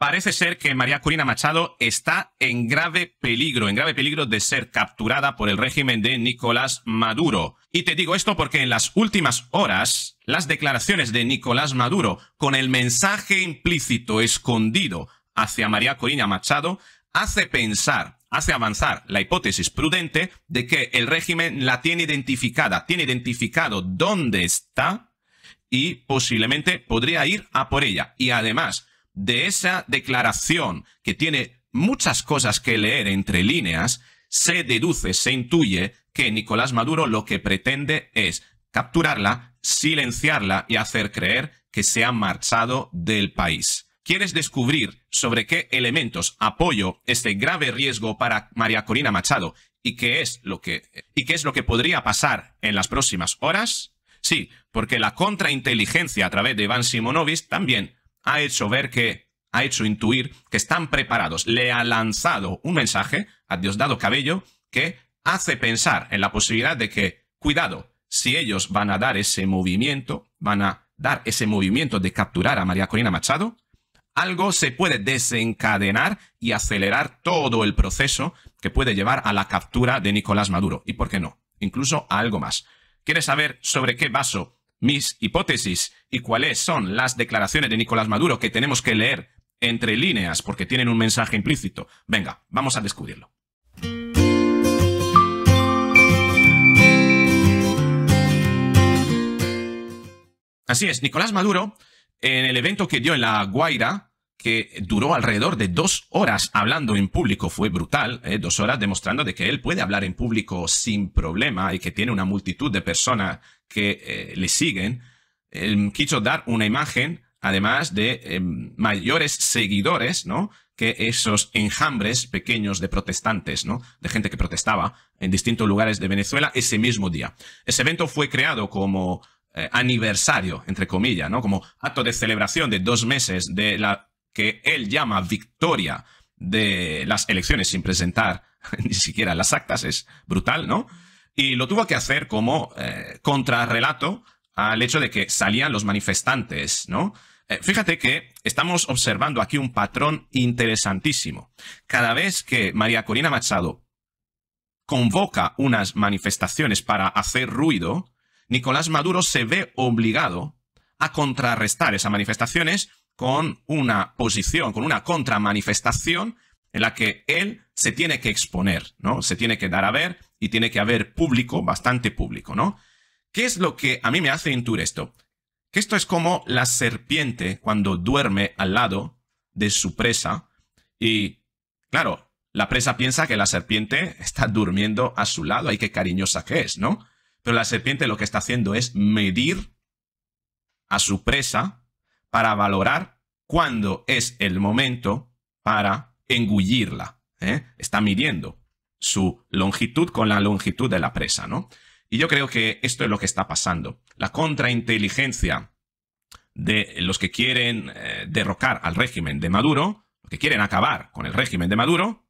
Parece ser que María Corina Machado está en grave peligro, en grave peligro de ser capturada por el régimen de Nicolás Maduro. Y te digo esto porque en las últimas horas, las declaraciones de Nicolás Maduro, con el mensaje implícito escondido hacia María Corina Machado, hace pensar, hace avanzar la hipótesis prudente de que el régimen la tiene identificada, tiene identificado dónde está y posiblemente podría ir a por ella. Y además, de esa declaración que tiene muchas cosas que leer entre líneas, se deduce, se intuye que Nicolás Maduro lo que pretende es capturarla, silenciarla y hacer creer que se ha marchado del país. ¿Quieres descubrir sobre qué elementos apoyo este grave riesgo para María Corina Machado y qué es lo que, y qué es lo que podría pasar en las próximas horas? Sí, porque la contrainteligencia a través de Iván Simonovic también ha hecho ver que, ha hecho intuir que están preparados. Le ha lanzado un mensaje a Diosdado Cabello que hace pensar en la posibilidad de que, cuidado, si ellos van a dar ese movimiento, van a dar ese movimiento de capturar a María Corina Machado, algo se puede desencadenar y acelerar todo el proceso que puede llevar a la captura de Nicolás Maduro. ¿Y por qué no? Incluso a algo más. ¿Quieres saber sobre qué vaso mis hipótesis y cuáles son las declaraciones de Nicolás Maduro que tenemos que leer entre líneas porque tienen un mensaje implícito. Venga, vamos a descubrirlo. Así es, Nicolás Maduro, en el evento que dio en La Guaira, que duró alrededor de dos horas hablando en público, fue brutal, ¿eh? dos horas demostrando de que él puede hablar en público sin problema y que tiene una multitud de personas que eh, le siguen, quiso dar una imagen, además de em, mayores seguidores, ¿no? que esos enjambres pequeños de protestantes, ¿no? De gente que protestaba en distintos lugares de Venezuela ese mismo día. Ese evento fue creado como eh, aniversario, entre comillas, ¿no? Como acto de celebración de dos meses de la que él llama victoria de las elecciones sin presentar ni siquiera las actas, es brutal, ¿no? Y lo tuvo que hacer como eh, contrarrelato al hecho de que salían los manifestantes, ¿no? Eh, fíjate que estamos observando aquí un patrón interesantísimo. Cada vez que María Corina Machado convoca unas manifestaciones para hacer ruido, Nicolás Maduro se ve obligado a contrarrestar esas manifestaciones con una posición, con una contramanifestación en la que él se tiene que exponer, ¿no? Se tiene que dar a ver y tiene que haber público, bastante público, ¿no? ¿Qué es lo que a mí me hace intuir esto? Que esto es como la serpiente cuando duerme al lado de su presa y, claro, la presa piensa que la serpiente está durmiendo a su lado, ay, qué cariñosa que es, ¿no? Pero la serpiente lo que está haciendo es medir a su presa para valorar cuándo es el momento para engullirla. ¿eh? Está midiendo su longitud con la longitud de la presa, ¿no? Y yo creo que esto es lo que está pasando. La contrainteligencia de los que quieren eh, derrocar al régimen de Maduro, los que quieren acabar con el régimen de Maduro,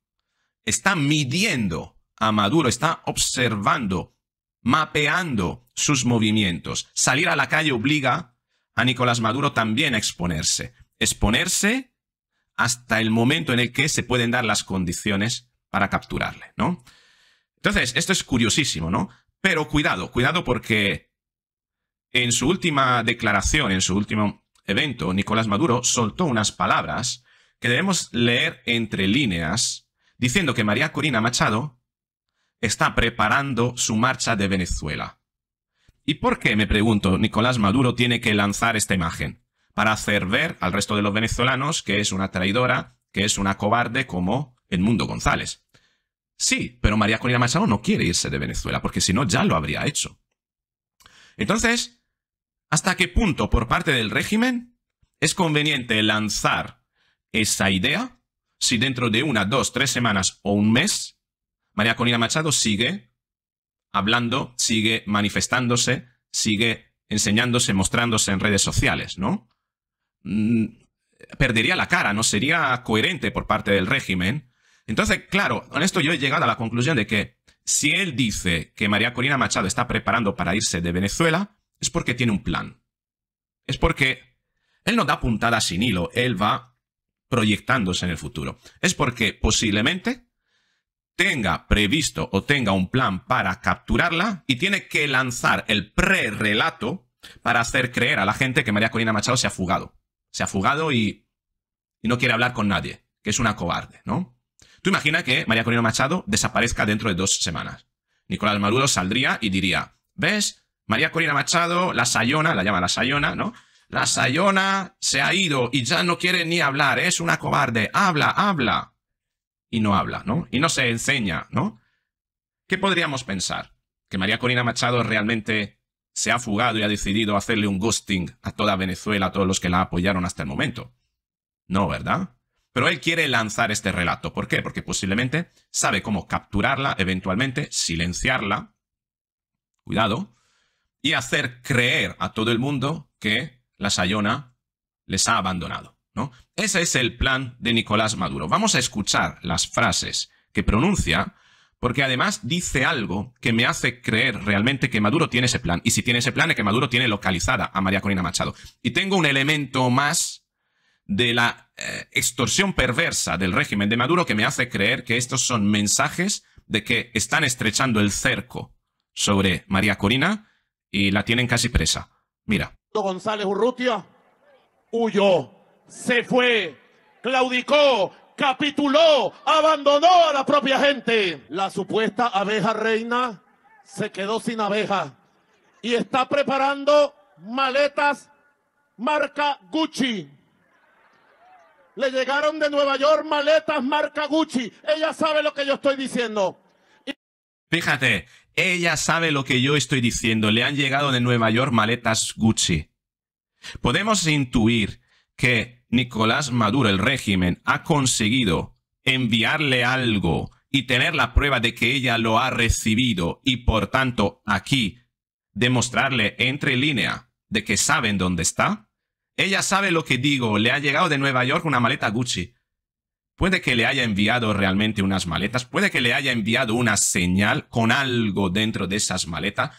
está midiendo a Maduro, está observando, mapeando sus movimientos. Salir a la calle obliga a Nicolás Maduro también exponerse. Exponerse hasta el momento en el que se pueden dar las condiciones para capturarle, ¿no? Entonces, esto es curiosísimo, ¿no? Pero cuidado, cuidado porque en su última declaración, en su último evento, Nicolás Maduro soltó unas palabras que debemos leer entre líneas, diciendo que María Corina Machado está preparando su marcha de Venezuela. ¿Y por qué, me pregunto, Nicolás Maduro tiene que lanzar esta imagen? Para hacer ver al resto de los venezolanos que es una traidora, que es una cobarde como Edmundo González. Sí, pero María Corina Machado no quiere irse de Venezuela, porque si no ya lo habría hecho. Entonces, ¿hasta qué punto por parte del régimen es conveniente lanzar esa idea si dentro de una, dos, tres semanas o un mes María Corina Machado sigue hablando, sigue manifestándose, sigue enseñándose, mostrándose en redes sociales, ¿no? Mm, perdería la cara, no sería coherente por parte del régimen. Entonces, claro, con esto yo he llegado a la conclusión de que si él dice que María Corina Machado está preparando para irse de Venezuela, es porque tiene un plan. Es porque él no da puntadas sin hilo, él va proyectándose en el futuro. Es porque posiblemente tenga previsto o tenga un plan para capturarla y tiene que lanzar el pre-relato para hacer creer a la gente que María Corina Machado se ha fugado. Se ha fugado y, no quiere hablar con nadie, que es una cobarde, ¿no? Tú imagina que María Corina Machado desaparezca dentro de dos semanas. Nicolás Maduro saldría y diría, ¿ves? María Corina Machado, la Sayona, la llama la Sayona, ¿no? La Sayona se ha ido y ya no quiere ni hablar, es una cobarde, habla, habla y no habla, ¿no? Y no se enseña, ¿no? ¿Qué podríamos pensar? ¿Que María Corina Machado realmente se ha fugado y ha decidido hacerle un ghosting a toda Venezuela, a todos los que la apoyaron hasta el momento? No, ¿verdad? Pero él quiere lanzar este relato. ¿Por qué? Porque posiblemente sabe cómo capturarla, eventualmente silenciarla, cuidado, y hacer creer a todo el mundo que la Sayona les ha abandonado. Ese es el plan de Nicolás Maduro. Vamos a escuchar las frases que pronuncia, porque además dice algo que me hace creer realmente que Maduro tiene ese plan. Y si tiene ese plan, es que Maduro tiene localizada a María Corina Machado. Y tengo un elemento más de la eh, extorsión perversa del régimen de Maduro que me hace creer que estos son mensajes de que están estrechando el cerco sobre María Corina y la tienen casi presa. Mira. González Urrutia huyó se fue, claudicó, capituló, abandonó a la propia gente. La supuesta abeja reina se quedó sin abeja y está preparando maletas marca Gucci. Le llegaron de Nueva York maletas marca Gucci. Ella sabe lo que yo estoy diciendo. Fíjate, ella sabe lo que yo estoy diciendo. Le han llegado de Nueva York maletas Gucci. Podemos intuir que Nicolás Maduro, el régimen, ha conseguido enviarle algo y tener la prueba de que ella lo ha recibido y por tanto aquí demostrarle entre línea de que saben dónde está? Ella sabe lo que digo, le ha llegado de Nueva York una maleta Gucci. Puede que le haya enviado realmente unas maletas, puede que le haya enviado una señal con algo dentro de esas maletas.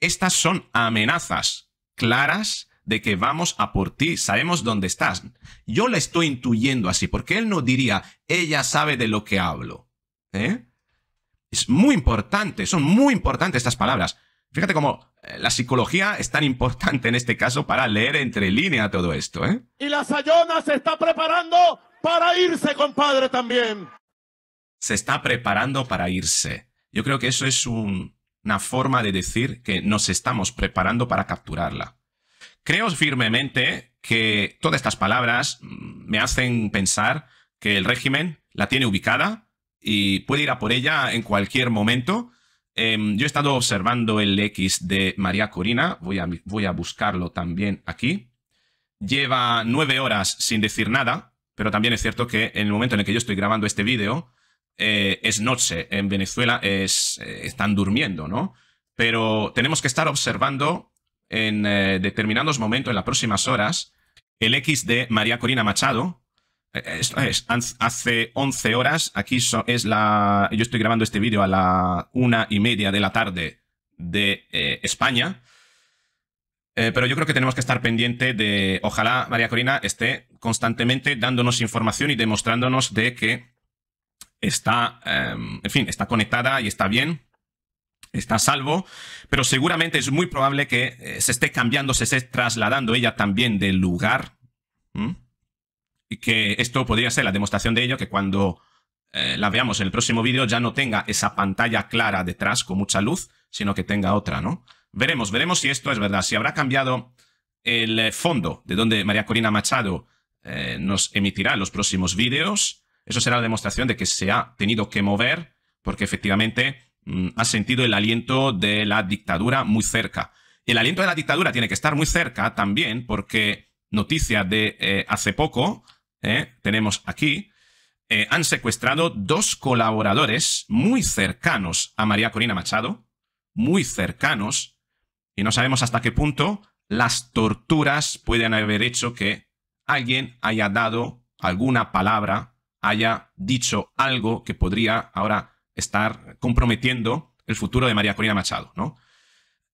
Estas son amenazas claras de que vamos a por ti, sabemos dónde estás. Yo la estoy intuyendo así, porque él no diría, ella sabe de lo que hablo. ¿eh? Es muy importante, son muy importantes estas palabras. Fíjate cómo eh, la psicología es tan importante en este caso para leer entre línea todo esto. ¿eh? Y la Sayona se está preparando para irse, compadre, también. Se está preparando para irse. Yo creo que eso es una forma de decir que nos estamos preparando para capturarla. Creo firmemente que todas estas palabras mm, me hacen pensar que el régimen la tiene ubicada y puede ir a por ella en cualquier momento. Em, yo he estado observando el X de María Corina, voy a, buscarlo también aquí. Lleva nueve horas sin decir nada, pero también es cierto que en el momento en el que yo estoy grabando este vídeo, eh, es noche en Venezuela, eh, están durmiendo, ¿no? Pero tenemos que estar observando en eh, determinados momentos, en las próximas horas, el X de María Corina Machado. Eh, eh, esto es, hace 11 horas, aquí es la... Yo estoy grabando este vídeo a la una y media de la tarde de España. pero yo creo que tenemos que estar pendiente de... Ojalá María Corina esté constantemente dándonos información y demostrándonos de que está, em, en fin, está conectada y está bien está a salvo, pero seguramente es muy probable que eh, se esté cambiando, se esté trasladando ella también del lugar. Y que esto podría ser la demostración de ello, que cuando eh, la veamos en el próximo vídeo ya no tenga esa pantalla clara detrás con mucha luz, sino que tenga otra, ¿no? Veremos, veremos si esto es verdad, si habrá cambiado el eh, fondo de donde María Corina Machado nos emitirá los próximos vídeos. Eso será la demostración de que se ha tenido que mover, porque efectivamente Mm, ha sentido el aliento de la dictadura muy cerca. El aliento de la dictadura tiene que estar muy cerca también porque noticia de eh, hace poco, eh, tenemos aquí, eh, han secuestrado dos colaboradores muy cercanos a María Corina Machado, muy cercanos, y no sabemos hasta qué punto las torturas pueden haber hecho que alguien haya dado alguna palabra, haya dicho algo que podría ahora estar comprometiendo el futuro de María Corina Machado, ¿no?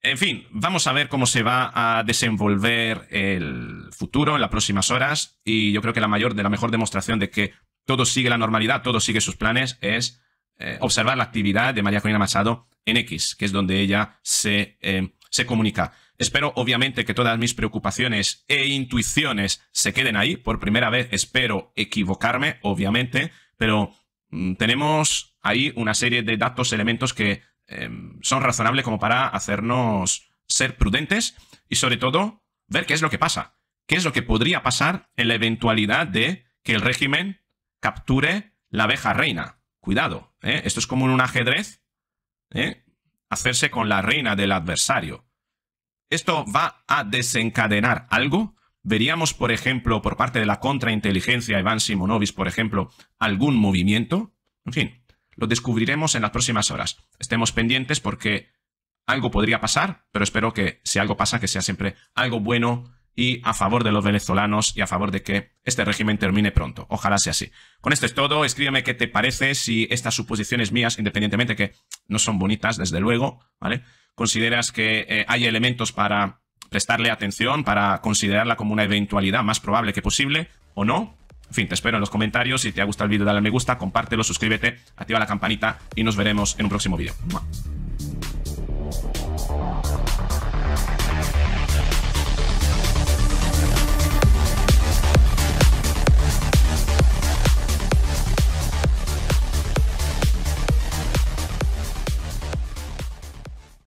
En fin, vamos a ver cómo se va a desenvolver el futuro en las próximas horas y yo creo que la mayor, de la mejor demostración de que todo sigue la normalidad, todo sigue sus planes, es eh, observar la actividad de María Corina Machado en X, que es donde ella se, eh, se comunica. Espero, obviamente, que todas mis preocupaciones e intuiciones se queden ahí. Por primera vez espero equivocarme, obviamente, pero mm, tenemos hay una serie de datos, elementos que em, son razonables como para hacernos ser prudentes y sobre todo ver qué es lo que pasa, qué es lo que podría pasar en la eventualidad de que el régimen capture la abeja reina. Cuidado, ¿eh? esto es como en un ajedrez, ¿eh? hacerse con la reina del adversario. Esto va a desencadenar algo. Veríamos, por ejemplo, por parte de la contrainteligencia, Iván Simonovic, por ejemplo, algún movimiento. En fin, lo descubriremos en las próximas horas. Estemos pendientes porque algo podría pasar, pero espero que si algo pasa, que sea siempre algo bueno y a favor de los venezolanos y a favor de que este régimen termine pronto. Ojalá sea así. Con esto es todo. Escríbeme qué te parece, si estas suposiciones mías, independientemente que no son bonitas, desde luego, ¿vale? Consideras que eh, hay elementos para prestarle atención, para considerarla como una eventualidad más probable que posible, o no, en fin, te espero en los comentarios. Si te ha gustado el vídeo, dale me gusta, compártelo, suscríbete, activa la campanita y nos veremos en un próximo vídeo.